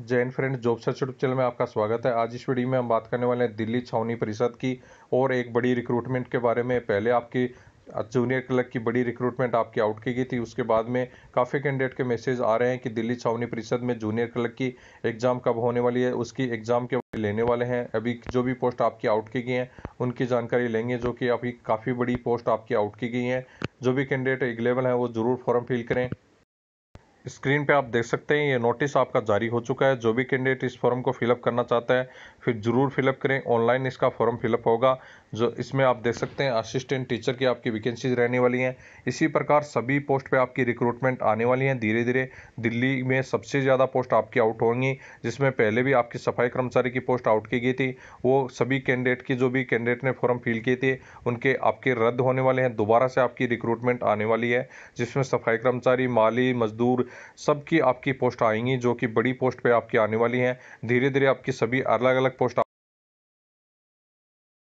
Jain friend job search YouTube channel में आपका स्वागत है आज इस वीडियो में हम बात करने वाले हैं दिल्ली छावनी परिषद की और एक बड़ी रिक्रूटमेंट के बारे में पहले आपकी जूनियर क्लर्क की बड़ी रिक्रूटमेंट आपकी आउट की गई थी उसके बाद में काफ़ी कैंडिडेट के मैसेज आ रहे हैं कि दिल्ली छावनी परिषद में जूनियर क्लर्क की एग्ज़ाम कब होने वाली है उसकी एग्ज़ाम के लेने वाले हैं अभी जो भी पोस्ट आपकी आउट की गई हैं उनकी जानकारी लेंगे जो कि अभी काफ़ी बड़ी पोस्ट आपकी आउट की गई हैं जो भी कैंडिडेट एग्लेबल हैं वो ज़रूर फॉर्म फिल करें स्क्रीन पे आप देख सकते हैं ये नोटिस आपका जारी हो चुका है जो भी कैंडिडेट इस फॉर्म को फिलअप करना चाहता है फिर ज़रूर फिलअप करें ऑनलाइन इसका फॉर्म फिलअप होगा जो इसमें आप देख सकते हैं असिस्टेंट टीचर की आपकी वैकेंसीज रहने वाली हैं इसी प्रकार सभी पोस्ट पे आपकी रिक्रूटमेंट आने वाली हैं धीरे धीरे दिल्ली में सबसे ज़्यादा पोस्ट आपकी आउट होंगी जिसमें पहले भी आपकी सफाई कर्मचारी की पोस्ट आउट की गई थी वो सभी कैंडिडेट की जो भी कैंडिडेट ने फॉर्म फिल किए थे उनके आपके रद्द होने वाले हैं दोबारा से आपकी रिक्रूटमेंट आने वाली है जिसमें सफाई कर्मचारी माली मजदूर सबकी आपकी पोस्ट आएंगी जो कि बड़ी पोस्ट पे आपकी आने वाली हैं धीरे धीरे आपकी सभी अलग अलग पोस्ट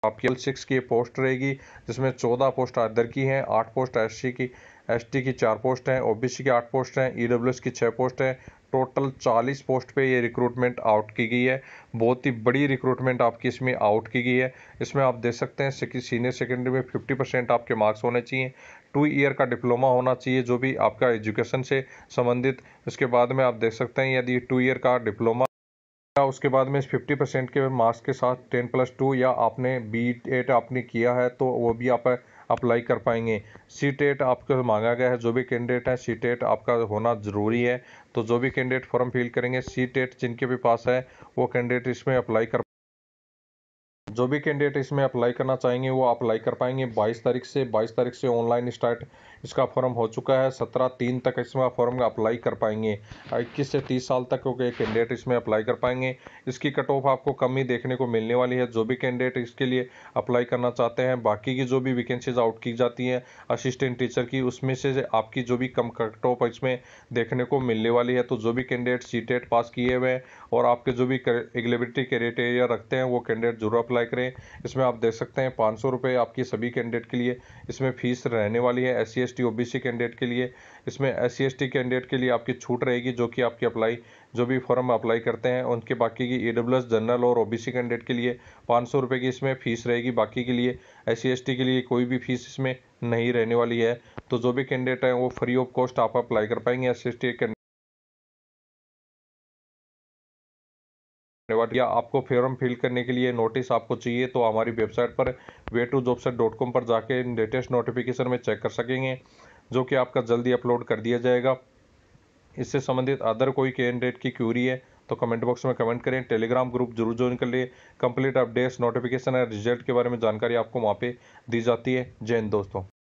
आपकी सिक्स की पोस्ट रहेगी जिसमें चौदह पोस्ट अदर की हैं आठ पोस्ट एस की एस की चार पोस्ट हैं ओबीसी की आठ पोस्ट हैं ई e की छः पोस्ट हैं टोटल 40 पोस्ट पे ये रिक्रूटमेंट आउट की गई है बहुत ही बड़ी रिक्रूटमेंट आपकी इसमें आउट की गई है इसमें आप देख सकते हैं सीनियर सेकेंडरी में 50 परसेंट आपके मार्क्स होने चाहिए टू ईयर का डिप्लोमा होना चाहिए जो भी आपका एजुकेशन से संबंधित उसके बाद में आप देख सकते हैं यदि टू ईयर का डिप्लोमा उसके बाद में फिफ्टी परसेंट के मार्क्स के साथ टेन प्लस टू या आपने बी एड आपने किया है तो वो भी आप अप्लाई कर पाएंगे सी टेट आपको मांगा गया है जो भी कैंडिडेट है सी टेट आपका होना ज़रूरी है तो जो भी कैंडिडेट फॉर्म फिल करेंगे सी टेट जिनके भी पास है वो कैंडिडेट इसमें अप्लाई कर जो भी कैंडिडेट इसमें अप्लाई करना चाहेंगे वो अप्लाई कर पाएंगे 22 तारीख से 22 तारीख से ऑनलाइन स्टार्ट इसका फॉर्म हो चुका है 17 तीन तक इसमें फॉर्म अप्लाई कर पाएंगे इक्कीस से 30 साल तक के कैंडिडेट इसमें अप्लाई कर पाएंगे इसकी कट ऑफ आपको कम ही देखने को मिलने वाली है जो भी कैंडिडेट इसके लिए अप्लाई करना चाहते हैं बाकी की जो भी वैकेंसीज आउट की जाती हैं असिस्टेंट टीचर की उसमें से आपकी जो भी कम कट ऑफ इसमें देखने को मिलने वाली है तो जो भी कैंडिडेट सी पास किए हुए हैं और आपके जो भी एग्लेबिलिटी क्राइटेरिया रखते हैं वो कैंडिडेट जरूर अप्लाई अप्लाई करें इसमें आप देख सकते हैं पाँच सौ रुपये आपकी सभी कैंडिडेट के लिए इसमें फीस रहने वाली है एस सी एस कैंडिडेट के लिए इसमें एस सी कैंडिडेट के लिए आपकी छूट रहेगी जो कि आपकी अप्लाई जो भी फॉर्म अप्लाई करते हैं उनके बाकी की ई जनरल और ओ कैंडिडेट के लिए पाँच सौ की इसमें फ़ीस रहेगी बाकी के लिए एस सी के लिए कोई भी फ़ीस इसमें नहीं रहने वाली है तो जो भी कैंडिडेट हैं वो फ्री ऑफ कॉस्ट आप अप्लाई कर पाएंगे एस सी धन्यवाद या आपको फॉर्म फिल करने के लिए नोटिस आपको चाहिए तो हमारी वेबसाइट पर way to job dot com पर जाके लेटेस्ट नोटिफिकेशन में चेक कर सकेंगे जो कि आपका जल्दी अपलोड कर दिया जाएगा इससे संबंधित अदर कोई कैंडिडेट की क्यूरी है तो कमेंट बॉक्स में कमेंट करें टेलीग्राम ग्रुप जरूर ज्वाइन कर लिए कंप्लीट अपडेट्स नोटिफिकेशन और रिजल्ट के बारे में जानकारी आपको वहाँ पे दी जाती है जय हिंद दोस्तों